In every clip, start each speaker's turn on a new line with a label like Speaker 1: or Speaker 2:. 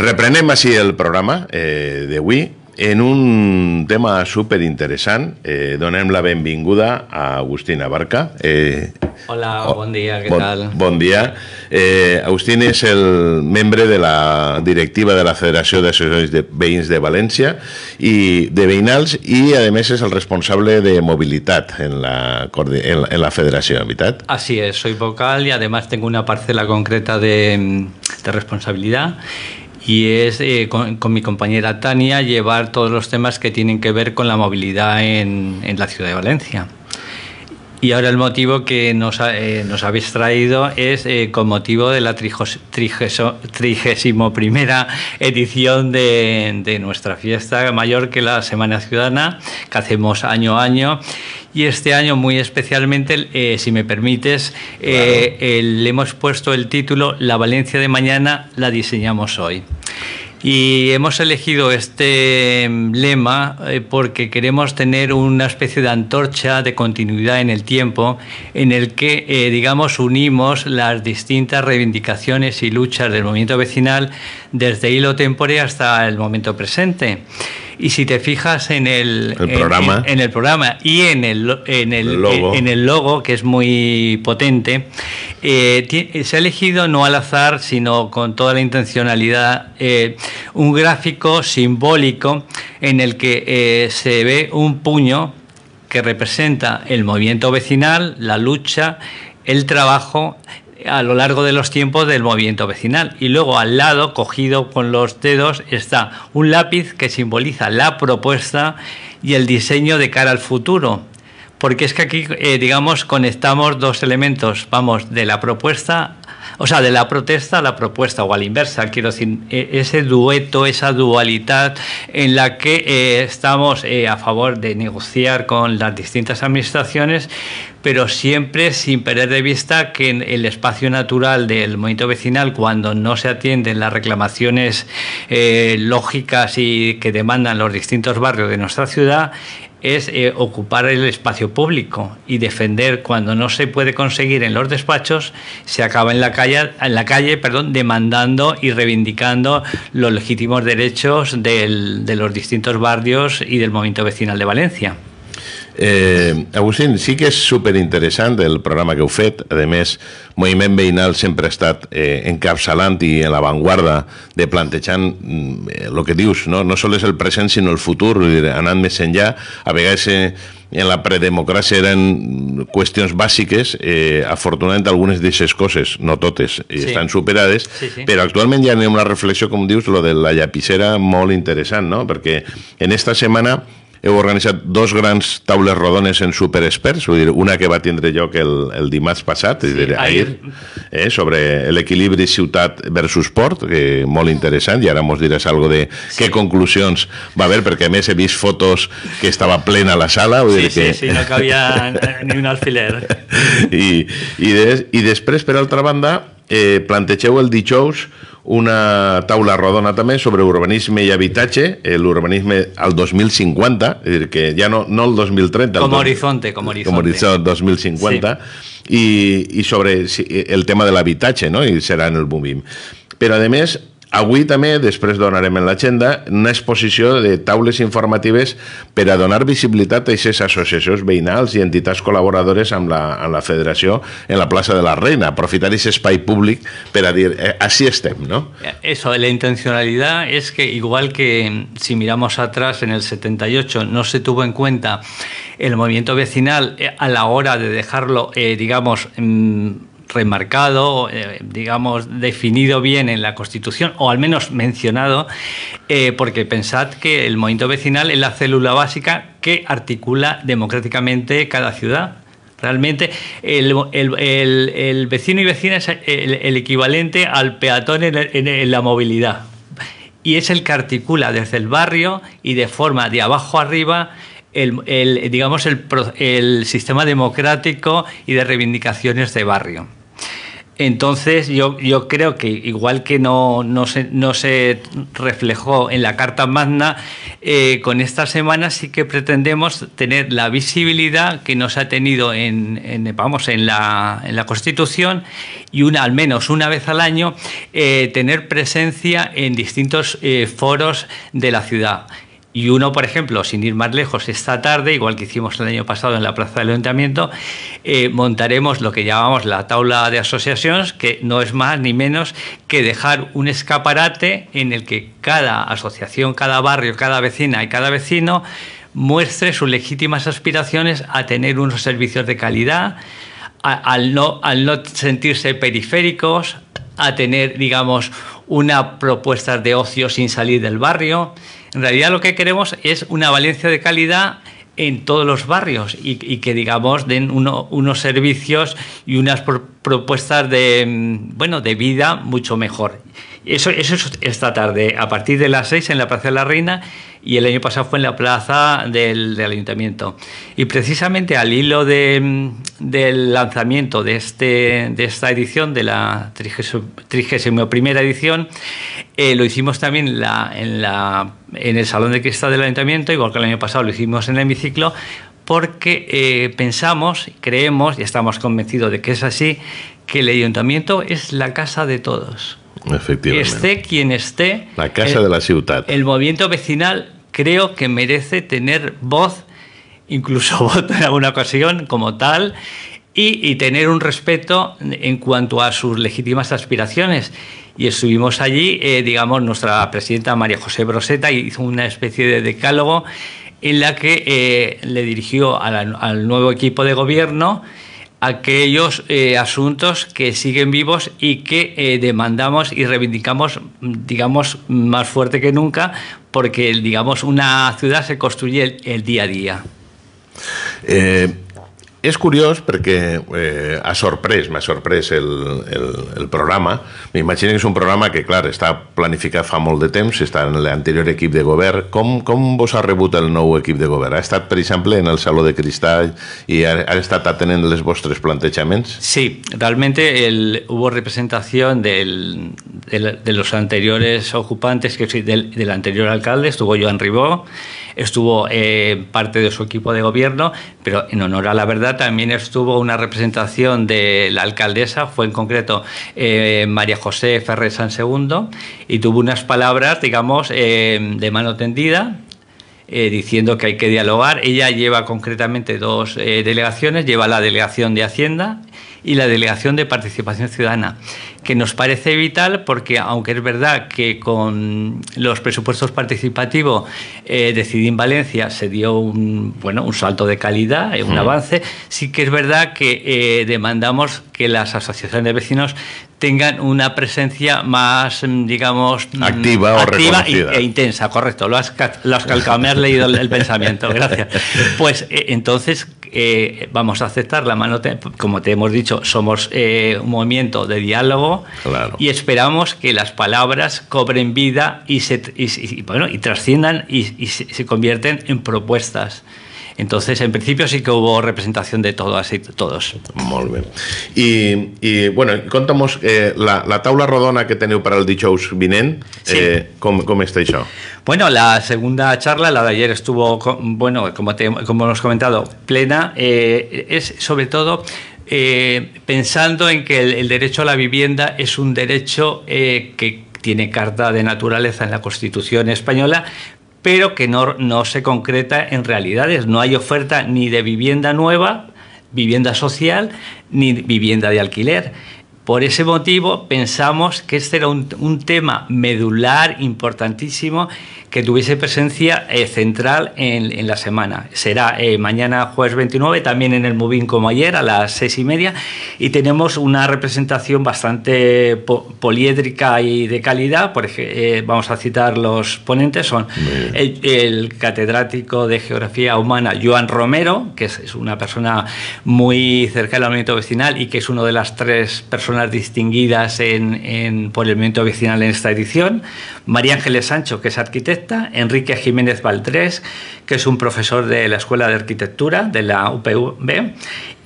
Speaker 1: Reprenem així el programa eh, d'avui en un tema
Speaker 2: súper interessant. Eh, donem la benvinguda a Agustín Abarca. Eh,
Speaker 1: Hola, bon dia, què bon, tal?
Speaker 2: Bon dia. Eh, Agustín és el membre de la directiva de la Federació d'Associacions de Veïns de València i de Veïnals i, a més, és el responsable de mobilitat en la, en la, en la federació, ¿verdad?
Speaker 1: Así es, soy vocal y además tengo una parcela concreta de, de responsabilidad y es eh, con, mi compañera Tania llevar todos los temas que tienen que ver con la movilidad en, la ciudad de Valencia. Y ahora el motivo que nos, eh, habéis traído es eh, con motivo de la trigésimo primera edición de, nuestra fiesta mayor que la Semana Ciudadana, que hacemos año a año. Y este año muy especialmente, si me permites, le hemos puesto el título La Valencia de mañana la diseñamos hoy. Y hemos elegido este em, lema eh, porque queremos tener una especie de antorcha de continuidad en el tiempo en el que, eh, digamos, unimos las distintas reivindicaciones y luchas del movimiento vecinal desde hilo tempore hasta el momento presente. Y si te fijas en el, programa. el programa y en el, en el, logo. En, el logo, que es muy potente, eh, eh, se ha elegido no al azar, sino con toda la intencionalidad, eh, un gráfico simbólico en el que se ve un puño que representa el movimiento vecinal, la lucha, el trabajo a lo largo de los tiempos del movimiento vecinal. Y luego al lado, cogido con los dedos, está un lápiz que simboliza la propuesta y el diseño de cara al futuro. Porque es que aquí, eh, digamos, conectamos dos elementos, vamos, de la propuesta o sea, de la protesta a la propuesta o a la inversa, quiero decir, e, ese dueto, esa dualidad en la que eh, estamos eh, a favor de negociar con las distintas administraciones, pero siempre sin perder de vista que en el espacio natural del movimiento vecinal, cuando no se atienden las reclamaciones eh, lógicas y que demandan los distintos barrios de nuestra ciudad, es eh, ocupar el espacio público y defender cuando no se puede conseguir en los despachos, se acaba en la calle, en la calle perdón, demandando y reivindicando los legítimos derechos de los distintos barrios y del movimiento vecinal de Valencia.
Speaker 2: Eh, Agustín, sí que és superinteressant el programa que heu fet. A més, Moviment Veïnal sempre ha estat eh, encapçalant i en l'avantguarda de plantejant el mm, eh, que dius, no? no sols el present sinó el futur, anant més enllà. A vegades eh, en la predemocràcia eren qüestions bàsiques, eh, afortunadament algunes d'aquestes coses, no totes, eh, sí. estan superades, sí, sí. però actualment ja anem una reflexió, com dius, lo de la llapicera molt interessant, no? perquè en esta setmana heu organitzat dos grans taules rodones en superexperts, vull dir, una que va tindre lloc el, el dimarts passat, sí, dir, ahir, eh, sobre l'equilibri ciutat versus port, que molt interessant, i ara mos diràs algo de sí. què conclusions va haver, perquè a més he vist fotos que estava plena la sala. Vull sí, dir sí, que... sí, sí, no cabia
Speaker 1: ni un alfiler.
Speaker 2: I, i, des, I després, per altra banda, eh, plantegeu el dijous una taula rodona també sobre urbanisme i habitatge, eh, l'urbanisme al 2050, és a dir, que ja no, no el 2030... Com a horizonte, com horizonte. Com horizonte 2050, sí. i, i sobre el tema de l'habitatge, no?, i serà en el boom. Però, a més, Avui també, després donarem en l'agenda, una exposició de taules informatives per a donar visibilitat a aquestes associacions veïnals i entitats col·laboradores amb la, amb la federació en la plaça de la Reina. Aprofitar aquest espai públic per a dir, eh, así estem, ¿no?
Speaker 1: Eh, eso, la intencionalidad es que igual que si miramos atrás en el 78 no se tuvo en cuenta el movimiento vecinal eh, a la hora de dejarlo, eh, digamos, mmm, remarcado, eh, digamos, definido bien en la Constitución, o al menos mencionado, eh, porque pensad que el movimiento vecinal es la célula básica que articula democráticamente cada ciudad. Realmente el, vecino y vecina es eh, el, equivalente al peatón en, la movilidad. Y es el que articula desde el barrio y de forma de abajo arriba digamos, el, sistema democrático y de reivindicaciones de barrio. Entonces yo, creo que igual que no, se, no se reflejó en la Carta Magna, eh, con esta semana sí que pretendemos tener la visibilidad que nos ha tenido en, vamos, en, la, en Constitución y una, al menos una vez al año eh, tener presencia en distintos eh, foros de la ciudad. Y uno, por ejemplo, sin ir más lejos, esta tarde, igual que hicimos el año pasado en la Plaza del Ayuntamiento, eh, montaremos lo que llamamos la tabla de asociaciones, que no es más ni menos que dejar un escaparate en el que cada asociación, cada barrio, cada vecina y cada vecino muestre sus legítimas aspiraciones a tener unos servicios de calidad, al, no, al no sentirse periféricos, a tener, digamos, una propuesta de ocio sin salir del barrio en realidad lo que queremos es una Valencia de calidad en todos los barrios y, que digamos den unos servicios y unas propuestas de mm, bueno de vida mucho mejor eso, eso es esta tarde, a partir de las 6 en la Plaza de la Reina y el año pasado fue en la Plaza del, Ayuntamiento. Y precisamente al hilo del lanzamiento este, de, esta edición, de la 31 edición, eh, lo hicimos también en, el Salón de Cristal del Ayuntamiento, igual que el año pasado lo hicimos en el hemiciclo, porque eh, pensamos, creemos y estamos convencidos de que es así, que el ayuntamiento es la casa de todos.
Speaker 2: Efectivamente. Esté
Speaker 1: quien esté. La casa de la ciudad. El movimiento vecinal creo que merece tener voz, incluso voto en alguna ocasión como tal, y, y, tener un respeto en cuanto a sus legítimas aspiraciones. Y estuvimos allí, eh, digamos, nuestra presidenta María José Broseta hizo una especie de decálogo en la que eh, le dirigió al nuevo equipo de gobierno aquellos eh, asuntos que siguen vivos y que eh, demandamos y reivindicamos, digamos, más fuerte que nunca, porque, digamos, una ciudad se construye el, día a día.
Speaker 2: Eh, és curiós perquè eh, ha sorprès, m'ha sorprès el, el, el programa. M'imagino que és un programa que, clar, està planificat fa molt de temps, està en l'anterior equip de govern. Com, com vos ha rebut el nou equip de govern? Ha estat, per exemple, en el Saló de Cristall i ha, ha estat atenent els vostres plantejaments?
Speaker 1: Sí, realment el, hubo representación del, del, de los anteriores ocupantes, que del, del anterior alcalde, estuvo Joan Ribó, estuvo eh, parte de su equipo de gobierno, pero en honor a la verdad también estuvo una representación de la alcaldesa, fue en concreto eh, María José Ferrer San Segundo, y tuvo unas palabras, digamos, eh, de mano tendida, diciendo que hay que dialogar. Ella lleva concretamente dos delegaciones, lleva la delegación de Hacienda y la Delegación de Participación Ciudadana, que nos parece vital porque, aunque es verdad que con los presupuestos participativos eh, decidí en Valencia se dio un, bueno, un salto de calidad, eh, un avance, sí que es verdad que eh, demandamos que las asociaciones de vecinos tengan una presencia más, mm, digamos, mm, activa, o e intensa, correcto. Lo has, me has leído el, pensamiento, gracias. Pues eh, entonces eh, vamos a aceptar la mano, como te hemos dicho, somos eh, un movimiento de diálogo y esperamos que las palabras cobren vida y, se, y, bueno, y trasciendan y, se convierten en propuestas. Entonces, en principio sí que hubo representación de todos y todos. Muy bien.
Speaker 2: Y, bueno, contamos eh, la, tabla rodona que tenéis para el dicho dicho sí. Eh, ¿Cómo estáis
Speaker 1: Bueno, la segunda charla, la de ayer, estuvo, bueno, como, como hemos comentado, plena. Eh, es sobre todo pensando en que el, derecho a la vivienda es un derecho que tiene carta de naturaleza en la Constitución española, pero que no, se concreta en realidades. No hay oferta ni de vivienda nueva, vivienda social, ni vivienda de alquiler. Por ese motivo pensamos que este era un, tema medular importantísimo que tuviese presencia eh, central en, la semana. Será eh, mañana jueves 29, también en el Movin como ayer, a las seis y media, y tenemos una representación bastante poliédrica y de calidad. Eh, vamos a citar los ponentes, son el, catedrático de Geografía Humana, Joan Romero, que es, una persona muy cerca del ámbito vecinal y que es una de las tres personas personas distinguidas en, por el movimiento vecinal en esta edición. María Ángeles Sancho, que es arquitecta, Enrique Jiménez Valtrés, que es un profesor de la Escuela de Arquitectura de la UPV,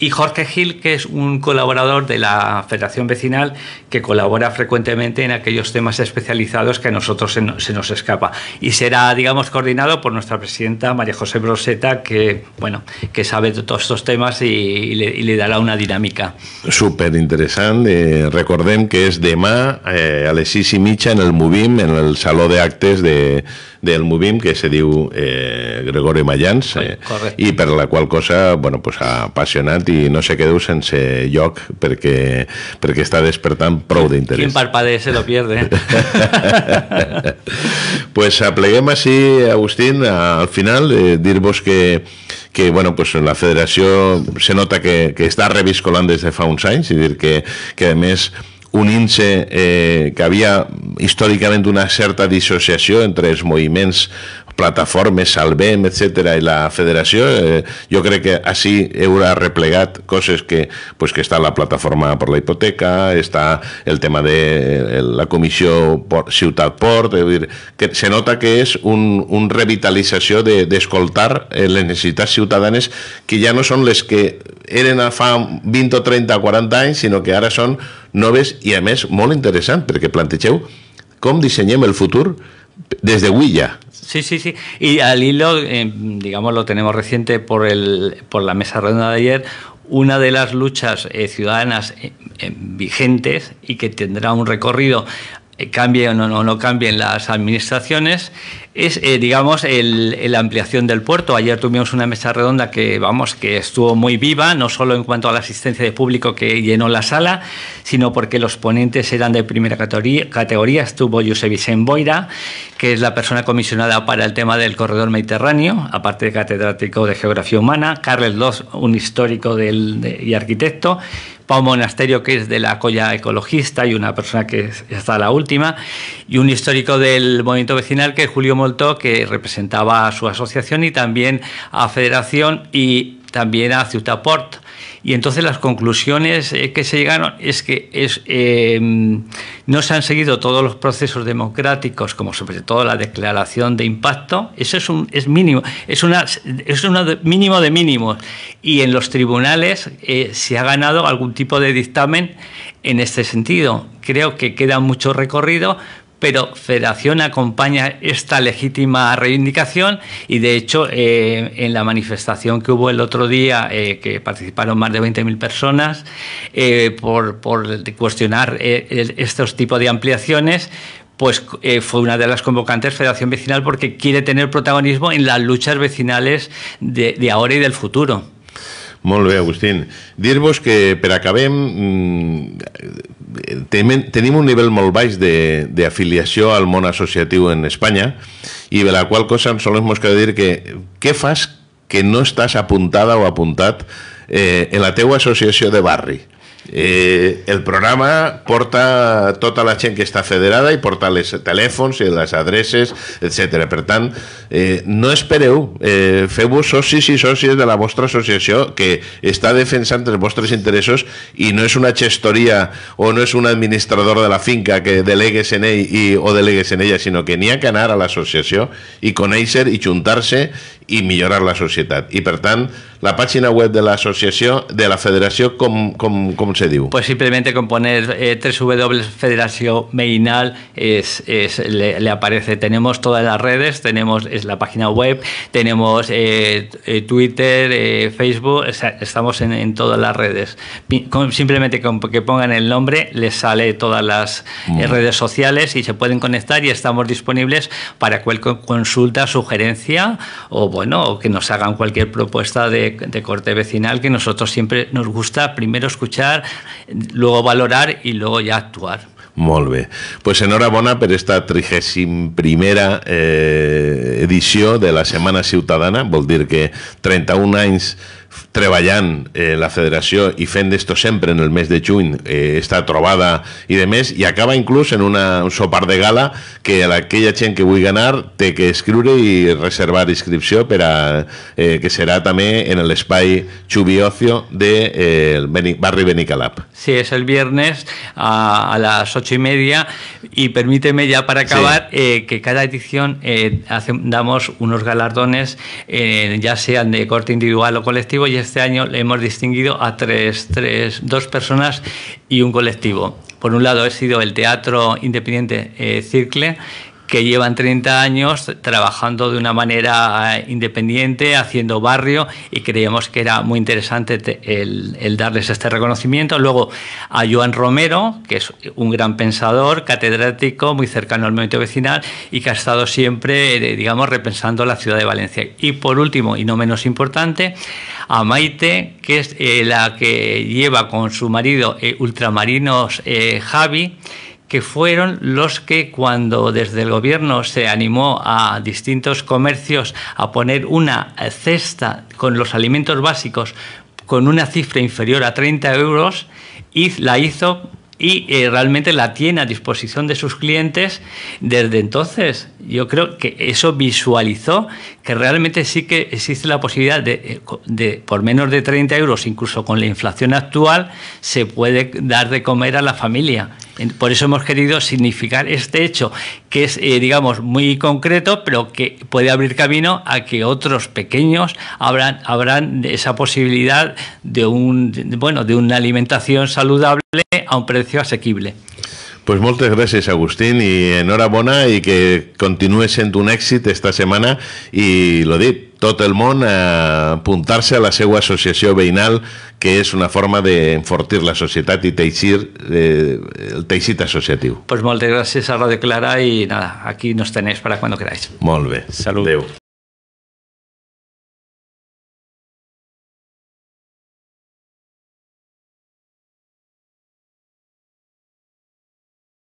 Speaker 1: y Jorge Gil, que es un colaborador de la Federación Vecinal que colabora frecuentemente en aquellos temas especializados que a nosotros se nos, escapa. Y será, digamos, coordinado por nuestra presidenta María José Broseta, que, bueno, que sabe de todos estos temas y, le, dará una dinámica.
Speaker 2: Súper interesante. Eh, recordemos que es... ...de ma Alexis y Micha en el MUBIM, en el Salón de Actes de, del Movim que se diu eh, Gregorio Mayans eh, i per la qual cosa bueno, pues, ha apassionat i no se quedeu sense lloc perquè, perquè està despertant prou d'interès. Quin
Speaker 1: parpadeix se lo pierde.
Speaker 2: pues apleguem així, Agustín, al final, eh, dir-vos que, que bueno, pues, la federació se nota que, que està reviscolant des de fa uns anys, és dir, que, que a més unint-se eh, que havia històricament una certa dissociació entre els moviments plataformes, Salvem, etc i la federació, eh, jo crec que així haurà replegat coses que, pues, que està la plataforma per la hipoteca, està el tema de eh, la comissió Ciutat-Port, és dir, que se nota que és un, un revitalització d'escoltar de, eh, les necessitats ciutadanes que ja no són les que eren a fa 20 o 30 o 40 anys, sinó que ara són noves i a més molt interessant, perquè plantegeu com dissenyem el futur desde Huilla.
Speaker 1: Sí, sí, sí. Y al hilo, eh, digamos, lo tenemos reciente por, el, por la mesa redonda de ayer, una de las luchas eh, ciudadanas eh, vigentes y que tendrá un recorrido eh, cambien o no, cambien las administraciones, es, eh, digamos, la ampliación del puerto. Ayer tuvimos una mesa redonda que, vamos, que estuvo muy viva, no solo en cuanto a la asistencia de público que llenó la sala, sino porque los ponentes eran de primera categoría. Estuvo José Vicente Boira, que es la persona comisionada para el tema del corredor mediterráneo, aparte de catedrático de Geografía Humana, Carles Loss, un histórico del, y arquitecto, Pau Monasterio, que es de la Colla Ecologista, y una persona que está la última, y un histórico del movimiento vecinal, que es Julio Moltó, que representaba a su asociación y también a Federación, y también a Ciutaport. Y entonces las conclusiones eh, que se llegaron es que em, no se han seguido todos los procesos democráticos, como sobre todo la declaración de impacto. Eso es, un, es mínimo, es una, es un mínimo de mínimos. Y en los tribunales eh, se ha ganado algún tipo de dictamen en este sentido. Creo que queda mucho recorrido, pero Federación acompaña esta legítima reivindicación y de hecho eh, en la manifestación que hubo el otro día, eh, que participaron más de 20.000 personas, eh, por, cuestionar estos tipos de ampliaciones, pues fue una de las convocantes Federación Vecinal porque quiere tener protagonismo en las luchas vecinales de, ahora y del futuro.
Speaker 2: Molve, Agustín. Dirvos que Peracabem. Mm, temen, tenim un nivell molt baix d'afiliació al món associatiu en Espanya i de la qual cosa només ens cal dir que què fas que no estàs apuntada o apuntat eh, en la teua associació de barri? Eh, el programa porta tota la gent que està federada i porta els telèfons i les adreces, etc. Per tant, eh, no espereu, eh, feu-vos socis i sòcies de la vostra associació que està defensant els vostres interessos i no és una gestoria o no és un administrador de la finca que delegues en ell i, o delegues en ella, sinó que n'hi ha que anar a l'associació i conèixer i juntar-se ...y mejorar la sociedad... ...y per tanto... la página web de la asociación... de la federación... com, se diu?
Speaker 1: Pues simplemente con poner ...3W eh, Federación meinal es, le, aparece. Tenemos todas las redes, tenemos es la página web, tenemos eh, eh, Twitter, Facebook, estamos en, todas las redes. simplemente con que pongan el nombre les sale todas las redes sociales y se pueden conectar y estamos disponibles para cualquier consulta, sugerencia o bueno, o que nos hagan cualquier propuesta de, corte vecinal, que nosotros siempre nos gusta primero escuchar, luego valorar y luego ya actuar.
Speaker 2: Molt Pues enhorabuena por esta 31 edición edición de la Semana Ciutadana, vol dir que 31 anys treballant eh, la federación Y fende esto siempre en el mes de junio eh, está esta y de mes y acaba incluso en una, un sopar de gala que aquella gent que a ganar te que escriure Y reservar inscripción per eh, que será también en l'espai Chubiocio de eh, el barri Benicalap.
Speaker 1: Sí, es el viernes a, las ocho y media y permíteme ya para acabar que cada edición eh, damos unos galardones ya sean de corte individual o colectivo y este año le hemos distinguido a tres, dos personas y un colectivo. Por un lado ha sido el Teatro Independiente eh, Circle, que llevan 30 años trabajando de una manera eh, independiente, haciendo barrio, y creíamos que era muy interesante el, darles este reconocimiento. Luego a Joan Romero, que es un gran pensador, catedrático, muy cercano al movimiento vecinal y que ha estado siempre, eh, digamos, repensando la ciudad de Valencia. Y por último, y no menos importante, a Maite, que es eh, la que lleva con su marido ultramarinos Javi, que fueron los que cuando desde el gobierno se animó a distintos comercios a poner una cesta con los alimentos básicos con una cifra inferior a 30 euros, la hizo y eh, realmente la tiene a disposición de sus clientes desde entonces. Yo creo que eso visualizó que realmente sí que existe la posibilidad de, eh, de, por menos de 30 euros, incluso con la inflación actual, se puede dar de comer a la familia. Por eso hemos querido significar este hecho, que es, eh, digamos, muy concreto, pero que puede abrir camino a que otros pequeños habrán, esa posibilidad de, un, bueno, de una alimentación saludable a un precio asequible.
Speaker 2: Pues moltes gràcies, Agustín, i enhorabona i que continuï sent un èxit esta setmana i, l'ho dit, tot el món a apuntar-se a la seva associació veïnal, que és una forma d'enfortir la societat i teixir eh, el teixit associatiu.
Speaker 1: Pues moltes gràcies a Radio Clara i nada, aquí nos tenéis para cuando queráis. Molt bé. Salut. Adéu.